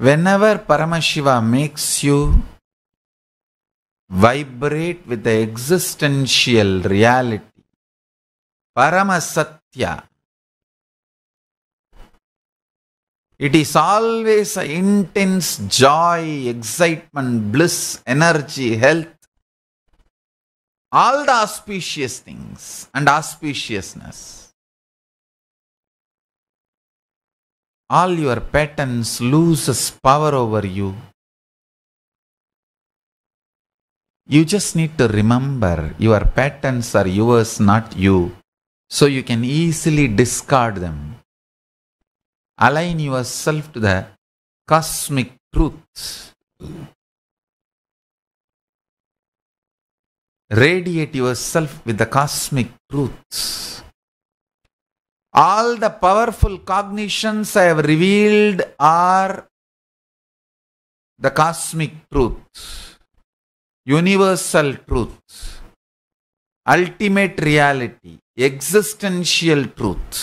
whenever Paramashiva makes you vibrate with the existential reality, Paramasatya, it is always an intense joy, excitement, bliss, energy, health, all the auspicious things and auspiciousness. all your patterns loses power over you. You just need to remember your patterns are yours, not you. So you can easily discard them. Align yourself to the cosmic truth. Radiate yourself with the cosmic truths all the powerful cognitions I have revealed are the cosmic truth, universal truth, ultimate reality, existential truth.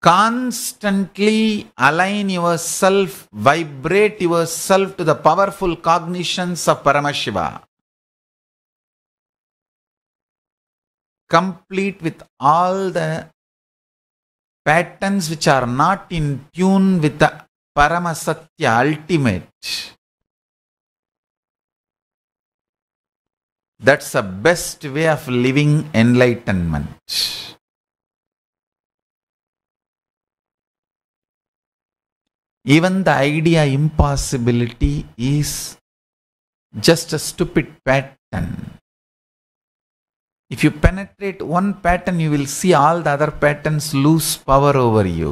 Constantly align yourself, vibrate yourself to the powerful cognitions of Paramashiva. complete with all the patterns which are not in tune with the Paramasatya ultimate. That's the best way of living enlightenment. Even the idea impossibility is just a stupid pattern. If you penetrate one pattern, you will see all the other patterns lose power over you.